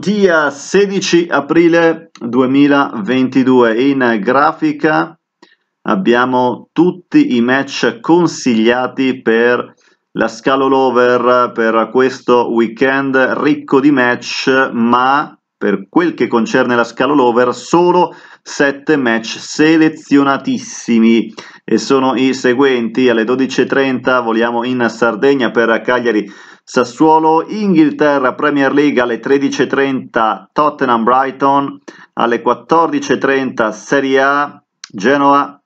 dia 16 aprile 2022 in grafica abbiamo tutti i match consigliati per la Scalolover per questo weekend ricco di match ma per quel che concerne la Scalolover solo 7 match selezionatissimi e sono i seguenti alle 12.30 voliamo in Sardegna per Cagliari Sassuolo Inghilterra Premier League alle 13.30 Tottenham Brighton, alle 14.30 Serie A Genoa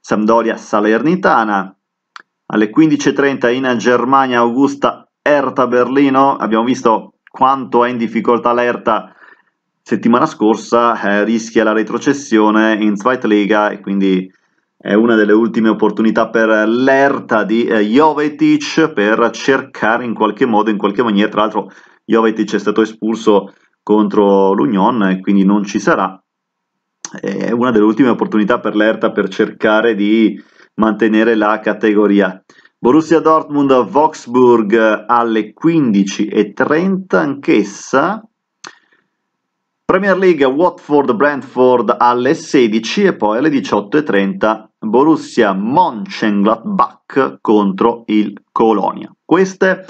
Sampdoria Salernitana, alle 15.30 in Germania Augusta Erta Berlino, abbiamo visto quanto è in difficoltà l'Erta settimana scorsa, eh, rischia la retrocessione in Zweitliga e quindi è una delle ultime opportunità per l'Erta di eh, Jovetic per cercare in qualche modo, in qualche maniera, tra l'altro Jovetic è stato espulso contro l'Union e quindi non ci sarà, è una delle ultime opportunità per l'Erta per cercare di mantenere la categoria. Borussia Dortmund Vauxburg alle 15.30 anch'essa. Premier League Watford Brentford alle 16 e poi alle 18.30 Borussia Mönchengladbach contro il Colonia. Queste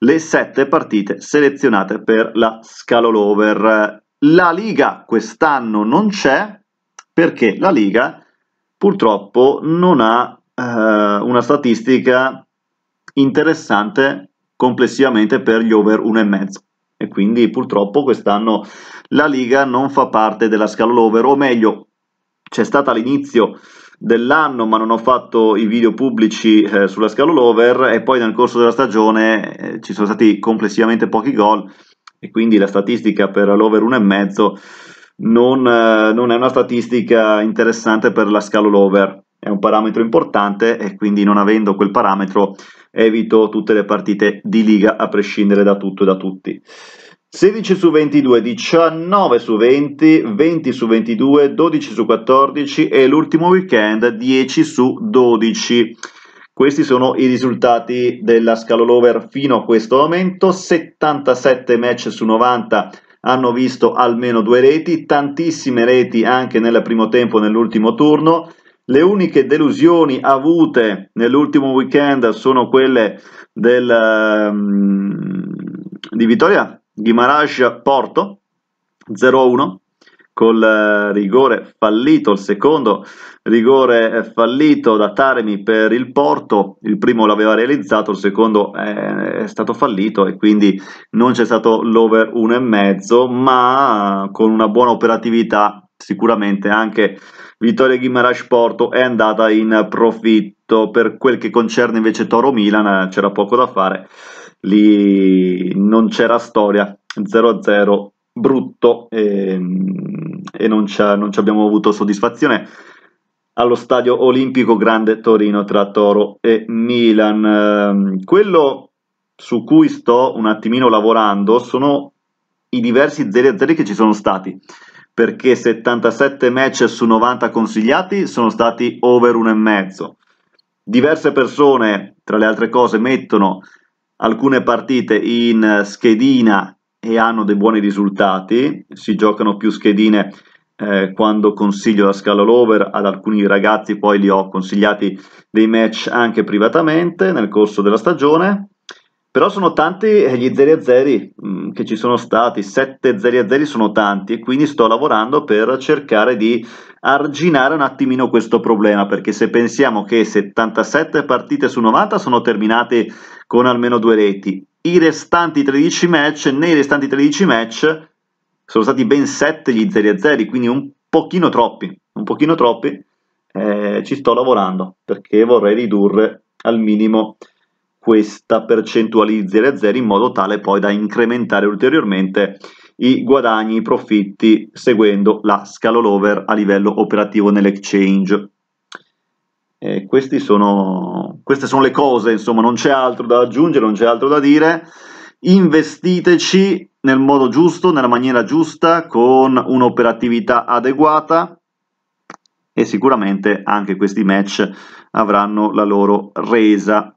le sette partite selezionate per la Scalolover. La Liga quest'anno non c'è perché la Liga purtroppo non ha eh, una statistica interessante complessivamente per gli over 1,5 e quindi purtroppo quest'anno la Liga non fa parte della Scalolover o meglio c'è stata all'inizio dell'anno ma non ho fatto i video pubblici eh, sulla scalolover e poi nel corso della stagione eh, ci sono stati complessivamente pochi gol e quindi la statistica per l'over 1,5 non, eh, non è una statistica interessante per la scalolover è un parametro importante e quindi non avendo quel parametro evito tutte le partite di liga a prescindere da tutto e da tutti 16 su 22, 19 su 20, 20 su 22, 12 su 14 e l'ultimo weekend 10 su 12. Questi sono i risultati della Scalolover fino a questo momento, 77 match su 90 hanno visto almeno due reti, tantissime reti anche nel primo tempo nell'ultimo turno. Le uniche delusioni avute nell'ultimo weekend sono quelle del, um, di vittoria Guimarães Porto 0-1 col eh, rigore fallito, il secondo rigore fallito da Taremi per il Porto, il primo l'aveva realizzato, il secondo eh, è, stato fallito e quindi non c'è stato l'over 1,5, ma con una buona operatività sicuramente anche Vittoria Guimarães Porto è andata in profitto. Per quel che concerne invece Toro Milan eh, c'era poco da fare lì non c'era storia, 0-0 brutto ehm, e, e non, ci abbiamo avuto soddisfazione. Allo stadio olimpico Grande Torino tra Toro e Milan. Ehm, quello su cui sto un attimino lavorando sono i diversi 0-0 che ci sono stati perché 77 match su 90 consigliati sono stati over 1,5. Diverse persone, tra le altre cose, mettono alcune partite in schedina e hanno dei buoni risultati, si giocano più schedine eh, quando consiglio la scala all'over, ad alcuni ragazzi, poi li ho consigliati dei match anche privatamente nel corso della stagione, però sono tanti gli 0 a 0 che ci sono stati, 7 0 a zeri sono tanti e quindi sto lavorando per cercare di arginare un attimino questo problema perché se pensiamo che 77 partite su 90 sono terminate con almeno due reti, i restanti 13 match, nei restanti 13 match sono stati ben 7 gli 0 a 0, quindi un pochino troppi, un pochino troppi, eh, ci sto lavorando perché vorrei ridurre al minimo questa percentualizzi le zero in modo tale poi da incrementare ulteriormente i guadagni, i profitti seguendo la over a livello operativo nell'exchange. Eh, sono, queste sono le cose, insomma, non c'è altro da aggiungere, non c'è altro da dire. Investiteci nel modo giusto, nella maniera giusta, con un'operatività adeguata e sicuramente anche questi match avranno la loro resa